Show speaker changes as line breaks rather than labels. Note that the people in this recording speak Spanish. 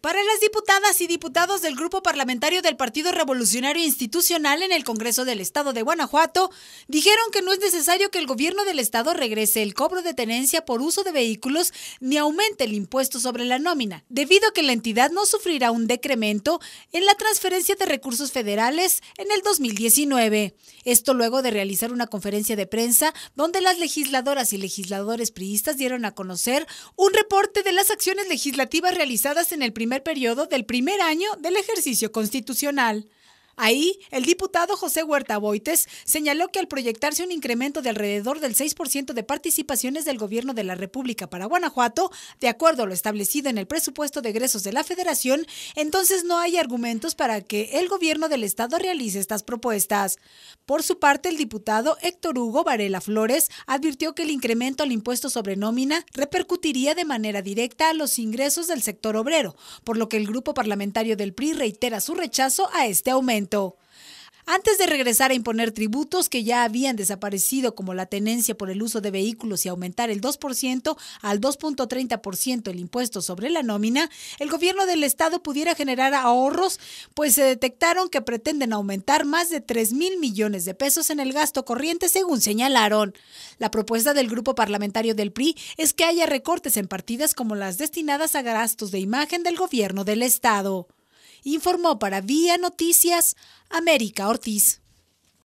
Para las diputadas y diputados del Grupo Parlamentario del Partido Revolucionario Institucional en el Congreso del Estado de Guanajuato, dijeron que no es necesario que el gobierno del Estado regrese el cobro de tenencia por uso de vehículos ni aumente el impuesto sobre la nómina, debido a que la entidad no sufrirá un decremento en la transferencia de recursos federales en el 2019. Esto luego de realizar una conferencia de prensa donde las legisladoras y legisladores priistas dieron a conocer un reporte de las acciones legislativas realizadas en el primer primer periodo del primer año del ejercicio constitucional. Ahí, el diputado José Huerta Boites señaló que al proyectarse un incremento de alrededor del 6% de participaciones del gobierno de la República para Guanajuato, de acuerdo a lo establecido en el presupuesto de egresos de la Federación, entonces no hay argumentos para que el gobierno del Estado realice estas propuestas. Por su parte, el diputado Héctor Hugo Varela Flores advirtió que el incremento al impuesto sobre nómina repercutiría de manera directa a los ingresos del sector obrero, por lo que el grupo parlamentario del PRI reitera su rechazo a este aumento. Antes de regresar a imponer tributos que ya habían desaparecido como la tenencia por el uso de vehículos y aumentar el 2% al 2.30% el impuesto sobre la nómina, el gobierno del estado pudiera generar ahorros, pues se detectaron que pretenden aumentar más de 3 mil millones de pesos en el gasto corriente, según señalaron. La propuesta del grupo parlamentario del PRI es que haya recortes en partidas como las destinadas a gastos de imagen del gobierno del estado informó para Vía Noticias América Ortiz.